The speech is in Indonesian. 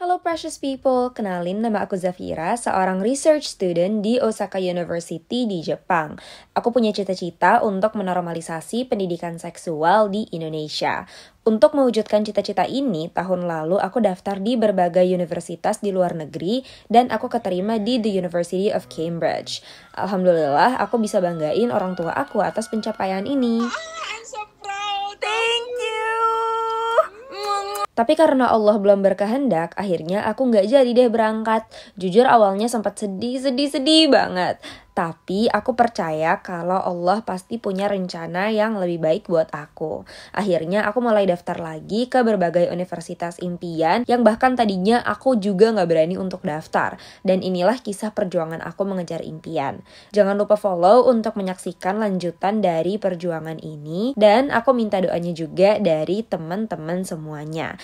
Halo precious people, kenalin nama aku Zafira, seorang research student di Osaka University di Jepang. Aku punya cita-cita untuk menormalisasi pendidikan seksual di Indonesia. Untuk mewujudkan cita-cita ini, tahun lalu aku daftar di berbagai universitas di luar negeri dan aku keterima di The University of Cambridge. Alhamdulillah, aku bisa banggain orang tua aku atas pencapaian ini. Tapi karena Allah belum berkehendak, akhirnya aku nggak jadi deh berangkat. Jujur awalnya sempat sedih, sedih, sedih banget. Tapi aku percaya kalau Allah pasti punya rencana yang lebih baik buat aku. Akhirnya aku mulai daftar lagi ke berbagai universitas impian yang bahkan tadinya aku juga nggak berani untuk daftar. Dan inilah kisah perjuangan aku mengejar impian. Jangan lupa follow untuk menyaksikan lanjutan dari perjuangan ini. Dan aku minta doanya juga dari teman-teman semuanya.